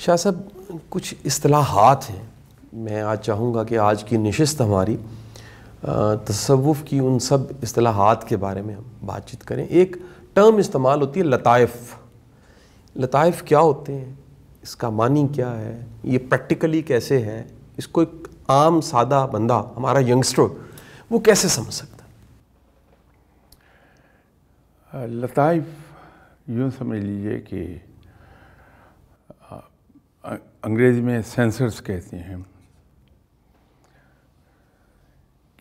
शाह साहब कुछ असलाहत हैं मैं आज चाहूँगा कि आज की नशस्त हमारी तसवुफ़ की उन सब असलाहत के बारे में हम बातचीत करें एक टर्म इस्तेमाल होती है लताइफ़ लताइफ़ क्या होते हैं इसका मानी क्या है ये प्रैक्टिकली कैसे है इसको एक आम सादा बंदा हमारा यंगस्टर वो कैसे समझ सकता लताइफ यूँ समझ लीजिए कि अंग्रेजी में सेंसर्स कहते हैं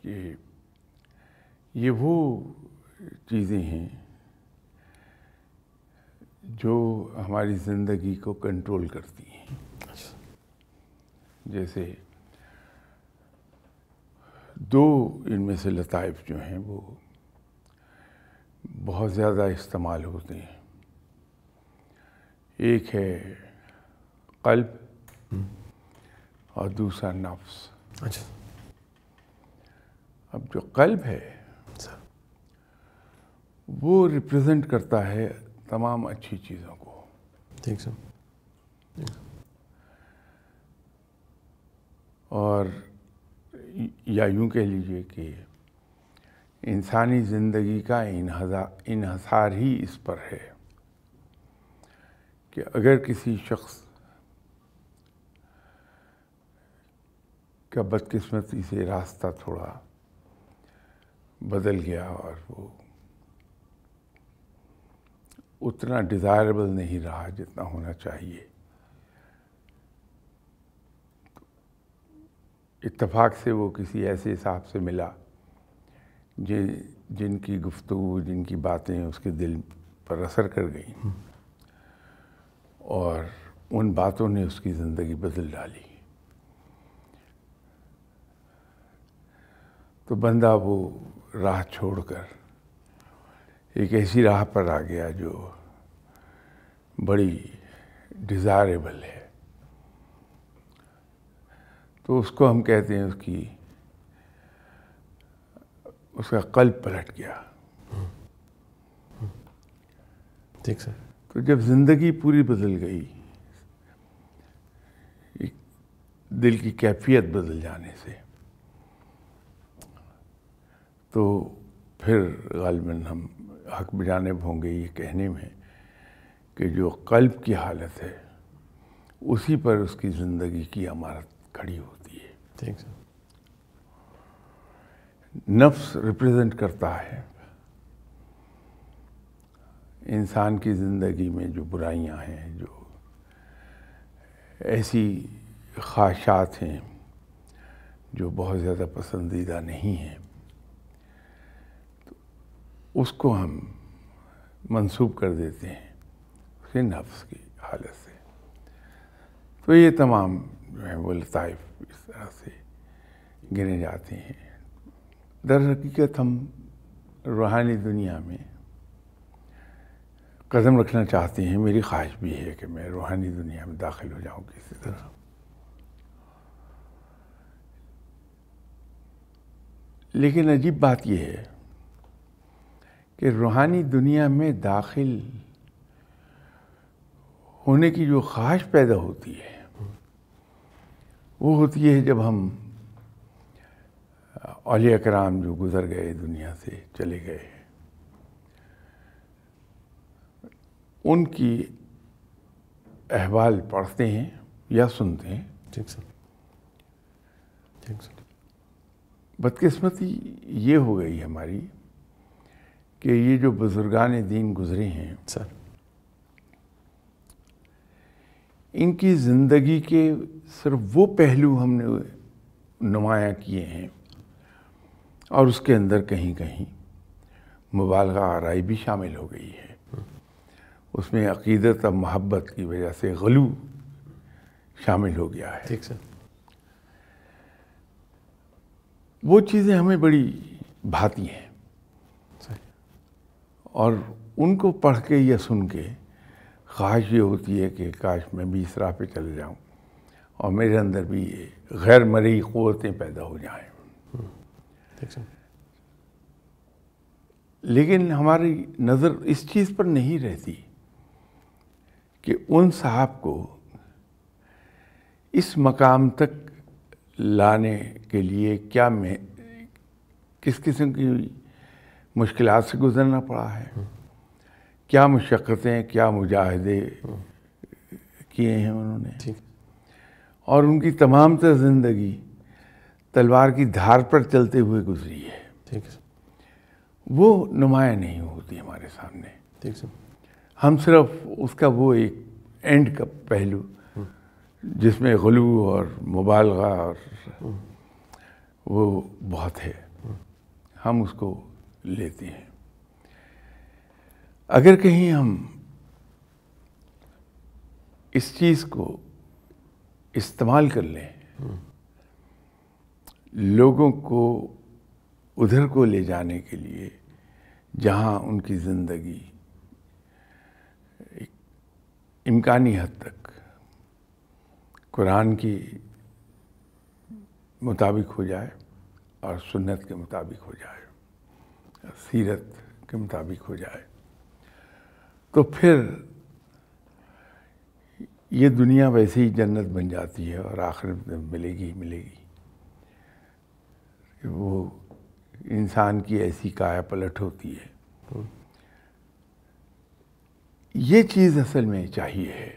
कि ये वो चीज़ें हैं जो हमारी ज़िंदगी को कंट्रोल करती हैं जैसे दो इनमें से लताइफ जो हैं वो बहुत ज़्यादा इस्तेमाल होते हैं एक है कल्ब hmm. और दूसरा नफ्स अच्छा अब जो कल्ब है वो रिप्रेजेंट करता है तमाम अच्छी चीज़ों को ठीक सर और या यूँ कह लीजिए कि इंसानी ज़िंदगी का इनहसार ही इस पर है कि अगर किसी शख्स का बदकिस्मती से रास्ता थोड़ा बदल गया और वो उतना डिज़ायरेबल नहीं रहा जितना होना चाहिए इत्तफाक से वो किसी ऐसे हिसाब से मिला जे जिनकी गुफ्तु जिनकी बातें उसके दिल पर असर कर गई और उन बातों ने उसकी ज़िंदगी बदल डाली तो बंदा वो राह छोड़कर एक ऐसी राह पर आ गया जो बड़ी डिज़ायरेबल है तो उसको हम कहते हैं उसकी उसका कल्प पलट गया ठीक सर तो जब ज़िंदगी पूरी बदल गई दिल की कैफियत बदल जाने से तो फिर गालबन हम हक बजानब होंगे ये कहने में कि जो कल्ब की हालत है उसी पर उसकी ज़िंदगी की अमारत खड़ी होती है ठीक नफ्स रिप्रेजेंट करता है इंसान की ज़िंदगी में जो बुराइयां हैं जो ऐसी ख्वाहिशात हैं जो बहुत ज़्यादा पसंदीदा नहीं हैं उसको हम मंसूब कर देते हैं उसके नफ्स की हालत से तो ये तमाम जो है वो लताइफ इस तरह से गिने जाते हैं दर हकीकत हम रूहानी दुनिया में कदम रखना चाहते हैं मेरी ख्वाहिश भी है कि मैं रूहानी दुनिया में दाखिल हो जाऊं किसी तरह लेकिन अजीब बात यह है कि रूहानी दुनिया में दाखिल होने की जो ख्वाहिश पैदा होती है वो होती है जब हम अलिया कराम जो गुज़र गए दुनिया से चले गए उनकी अहवाल पढ़ते हैं या सुनते हैं ठीक सर ठीक सर बदकिस्मती ये हो गई हमारी कि ये जो बुज़ुर्गान दीन गुज़रे हैं सर इनकी ज़िंदगी के सिर्फ वो पहलू हमने नुमाया किए हैं और उसके अंदर कहीं कहीं मुबालगा आरई भी शामिल हो गई है उसमें अकीदत और मोहब्बत की वजह से गलू शामिल हो गया है ठीक सर वो चीज़ें हमें बड़ी भाती हैं और उनको पढ़ के या सुन के ख्वाहिश ये होती है कि काश मैं भी इस राह पे चल जाऊँ और मेरे अंदर भी ये गैर मरी क़वतें पैदा हो जाएँ लेकिन हमारी नज़र इस चीज़ पर नहीं रहती कि उन साहब को इस मकाम तक लाने के लिए क्या मैं किस किस्म की मुश्किल से गुजरना पड़ा है क्या मुशक्क़तें क्या मुजाहदे किए हैं उन्होंने और उनकी तमाम तर ज़िंदगी तलवार की धार पर चलते हुए गुजरी है ठीक है वो नुमाया नहीं होती हमारे सामने ठीक है हम सिर्फ उसका वो एक एंड का पहलू हम्म। जिसमें गलू और मुबालगा और हम्म। वो बहुत है हम्म। हम उसको लेते हैं अगर कहीं हम इस चीज़ को इस्तेमाल कर लें लोगों को उधर को ले जाने के लिए जहाँ उनकी ज़िंदगी इम्कानी हद तक कुरान की मुताबिक हो जाए और सुन्नत के मुताबिक हो जाए सीरत के मुताबिक हो जाए तो फिर ये दुनिया वैसे ही जन्नत बन जाती है और आखिर में मिलेगी ही मिलेगी वो इंसान की ऐसी काया पलट होती है ये चीज़ असल में चाहिए है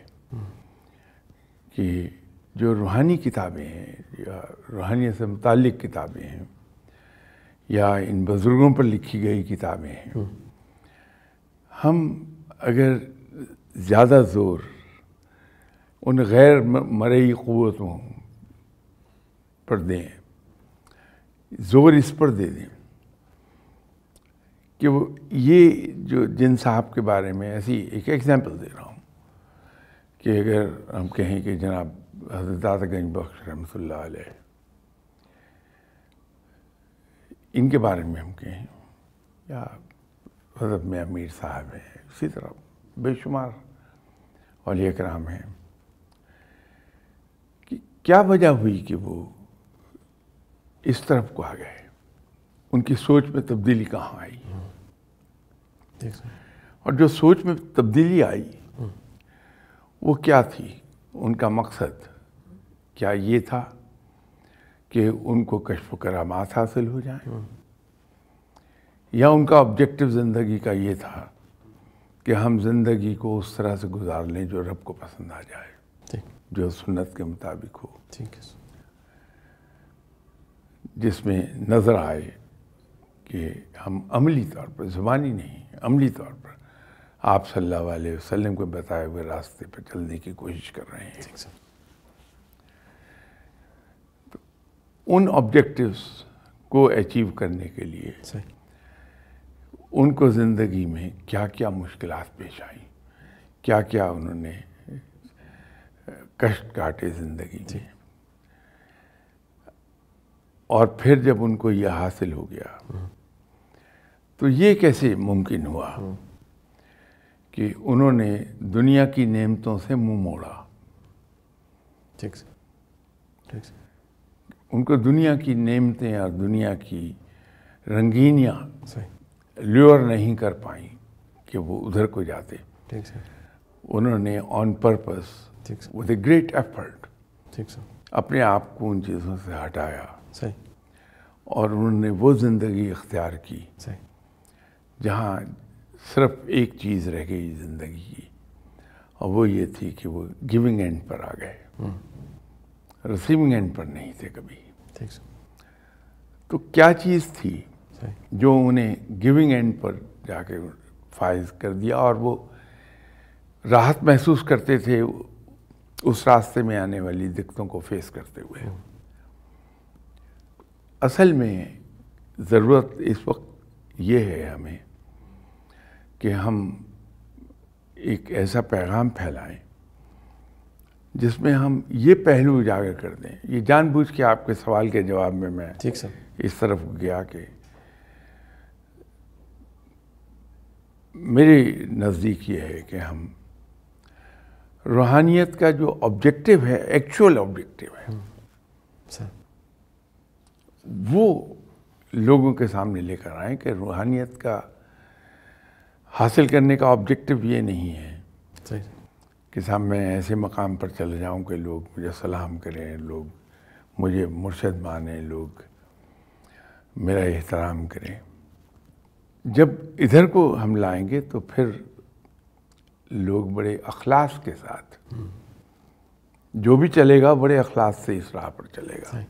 कि जो रूहानी किताबें हैं या रूहानियत से मुतल किताबें हैं या इन बुज़ुर्गों पर लिखी गई किताबें हैं हम्म। हम अगर ज़्यादा ज़ोर उन गैर मरई क़वतों पर दें ज़ोर इस पर दे दें कि वो ये जो जिन साहब के बारे में ऐसी एक एग्ज़ाम्पल दे रहा हूँ कि अगर हम कहें कि जनाब हजरत दादागंज बख्श रहमत इनके बारे में हम कहें या हजरत में अमीर साहब हैं इसी तरह बेशुमार और ये कराम हैं कि क्या वजह हुई कि वो इस तरफ को आ गए उनकी सोच में तब्दीली कहाँ आई और जो सोच में तब्दीली आई वो क्या थी उनका मकसद क्या ये था कि उनको कश्फ करामात हासिल हो जाए या उनका ऑब्जेक्टिव ज़िंदगी का ये था कि हम ज़िंदगी को उस तरह से गुजार लें जो रब को पसंद आ जाए जो सुन्नत के मुताबिक हो जिसमें नज़र आए कि हम अमली तौर पर ज़ुबानी नहीं अमली तौर पर आप सल्लल्लाहु अलैहि वसल्लम को बताए हुए रास्ते पर चलने की कोशिश कर रहे हैं उन ऑब्जेक्टिव्स को अचीव करने के लिए उनको ज़िंदगी में क्या क्या मुश्किल पेश आई क्या क्या उन्होंने कष्ट काटे ज़िंदगी में और फिर जब उनको यह हासिल हो गया हम्म। तो ये कैसे मुमकिन हुआ हम्म। कि उन्होंने दुनिया की नेमतों से मुंह मोड़ा ठीक से ठीक से उनको दुनिया की नेमतें और दुनिया की रंगीनियाँ ल्योर नहीं कर पाई कि वो उधर को जाते ठीक सर उन्होंने on purpose with a great effort ठीक सर अपने आप को उन चीज़ों से हटाया सही और उन्होंने वो ज़िंदगी इख्तियार की सही जहाँ सिर्फ एक चीज़ रह गई ज़िंदगी की और वो ये थी कि वो गिविंग एंड पर आ गए हम्म। रिसीविंग एंड पर नहीं थे कभी तो क्या चीज़ थी जो उन्हें गिविंग एंड पर जाके फाइज कर दिया और वो राहत महसूस करते थे उस रास्ते में आने वाली दिक्कतों को फेस करते हुए हम्म। असल में ज़रूरत इस वक्त ये है हमें कि हम एक ऐसा पैगाम फैलाएं जिसमें हम ये पहलू उजागर कर दें ये जानबूझ के आपके सवाल के जवाब में मैं ठीक सर इस तरफ गया कि मेरे नज़दीक ये है कि हम रूहानियत का जो ऑब्जेक्टिव है एक्चुअल ऑब्जेक्टिव है हम्म। सर वो लोगों के सामने लेकर आए कि रूहानियत का हासिल करने का ऑब्जेक्टिव ये नहीं है सही कि साहब मैं ऐसे मकाम पर चले जाऊं कि लोग मुझे सलाम करें लोग मुझे मुर्शद माने लोग मेरा एहतराम करें जब इधर को हम लाएंगे तो फिर लोग बड़े अखलास के साथ जो भी चलेगा बड़े अखलास से इस राह पर चलेगा